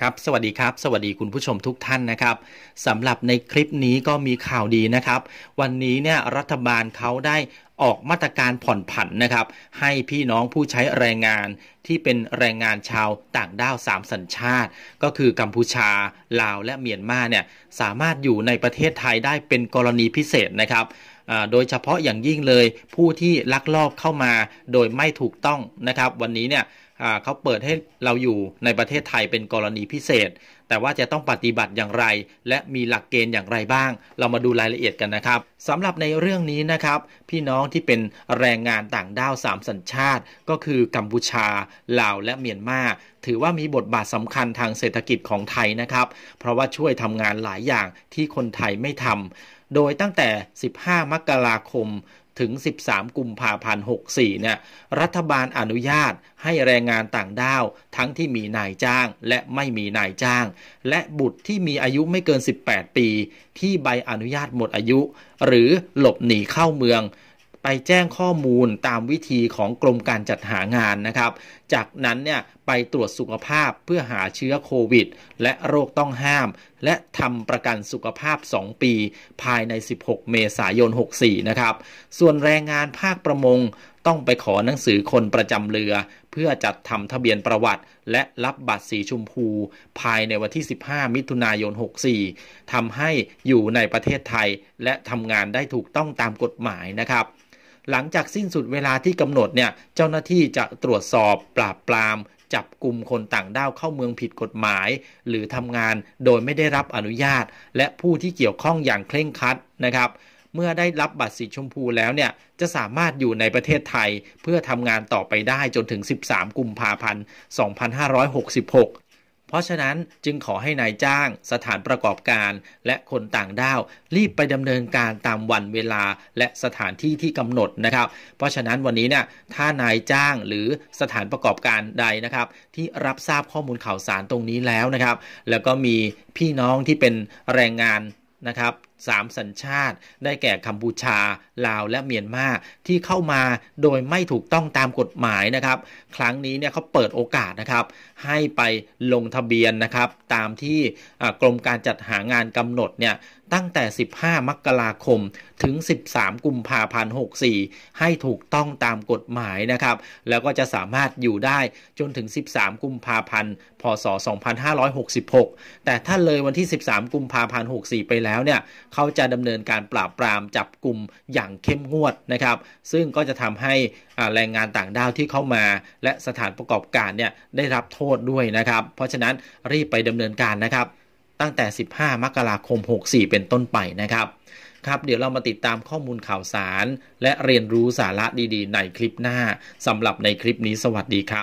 ครับสวัสดีครับ สวัสดีคุณผู้ชมทุกท่านนะครับสำหรับในคลิปนี้ก็มีข่าวดีนะครับ วันนี้เนี่ยรัฐบาลเขาได้ออกมาตรการผ่อนผันนะครับ ให้พี่น้องผู้ใช้แรงงานที่เป็นแรงงานชาวต่างด้าวสามสัญชาติ ก็คือกัมพูชา ลาว และเมียนมาเนี่ยสามารถอยู่ในประเทศไทยได้เป็นกรณีพิเศษนะครับโดยเฉพาะอย่างยิ่งเลยผู้ที่ลักลอบเข้ามาโดยไม่ถูกต้องนะครับ วันนี้เนี่ยเขาเปิดให้เราอยู่ในประเทศไทยเป็นกรณีพิเศษ แต่ว่าจะต้องปฏิบัติอย่างไร และมีหลักเกณฑ์อย่างไรบ้าง เรามาดูรายละเอียดกันนะครับสำหรับในเรื่องนี้นะครับ พี่น้องที่เป็นแรงงานต่างด้าวสามสัญชาติ ก็คือกัมพูชาลาวและเมียนมาถือว่ามีบทบาทสำคัญทางเศรษฐกิจของไทยนะครับ เพราะว่าช่วยทำงานหลายอย่างที่คนไทยไม่ทำโดยตั้งแต่ 15 มกราคมถึง 13 กุมภาพันธ์64 เนี่ย รัฐบาลอนุญาตให้แรงงานต่างด้าวทั้งที่มีนายจ้างและไม่มีนายจ้าง และบุตรที่มีอายุไม่เกิน 18 ปี ที่ใบอนุญาตหมดอายุ หรือหลบหนีเข้าเมืองไปแจ้งข้อมูลตามวิธีของกรมการจัดหางานนะครับ จากนั้นเนี่ยไปตรวจสุขภาพเพื่อหาเชื้อโควิดและโรคต้องห้าม และทำประกันสุขภาพ 2 ปี ภายใน 16 เมษายน64 นะครับ ส่วนแรงงานภาคประมงต้องไปขอหนังสือคนประจำเรือ เพื่อจัดทำทะเบียนประวัติและรับบัตรสีชมพู ภายในวันที่ 15 มิถุนายน 64ทำให้อยู่ในประเทศไทย และทำงานได้ถูกต้องตามกฎหมายนะครับหลังจากสิ้นสุดเวลาที่กำหนดเนี่ย เจ้าหน้าที่จะตรวจสอบปราบปราม จับกลุ่มคนต่างด้าวเข้าเมืองผิดกฎหมายหรือทำงานโดยไม่ได้รับอนุญาต และผู้ที่เกี่ยวข้องอย่างเคร่งครัดนะครับ เมื่อได้รับบัตรสีชมพูแล้วเนี่ยจะสามารถอยู่ในประเทศไทยเพื่อทำงานต่อไปได้จนถึง 13 กุมภาพันธ์ 2566เพราะฉะนั้นจึงขอให้นายจ้าง สถานประกอบการและคนต่างด้าว รีบไปดำเนินการตามวันเวลาและสถานที่ที่กำหนดนะครับ เพราะฉะนั้นวันนี้เนี่ยถ้านายจ้างหรือสถานประกอบการใดนะครับ ที่รับทราบข้อมูลข่าวสารตรงนี้แล้วนะครับ แล้วก็มีพี่น้องที่เป็นแรงงานนะครับ3 สัญชาติได้แก่กัมพูชาลาวและเมียนมาที่เข้ามาโดยไม่ถูกต้องตามกฎหมายนะครับ ครั้งนี้เนี่ยเขาเปิดโอกาสนะครับ ให้ไปลงทะเบียนนะครับ ตามที่กรมการจัดหางานกำหนดเนี่ยตั้งแต่15มกราคมถึง13กุมภาพันธ์64ให้ถูกต้องตามกฎหมายนะครับ แล้วก็จะสามารถอยู่ได้จนถึง13กุมภาพันธ์พศ2566แต่ถ้าเลยวันที่ 13 กุมภาพันธ์64ไปแล้วเนี่ยเขาจะดำเนินการปราบปรามจับกลุ่มอย่างเข้มงวด นะครับ ซึ่งก็จะทำให้แรงงานต่างด้าวที่เข้ามา และสถานประกอบการเนี่ยได้รับโทษด้วยนะครับ เพราะฉะนั้นรีบไปดำเนินการนะครับ ตั้งแต่ 15มกราคม 64 เป็นต้นไปนะครับครับ เดี๋ยวเรามาติดตามข้อมูลข่าวสาร และเรียนรู้สาระดีๆในคลิปหน้าสำหรับในคลิปนี้สวัสดีครับ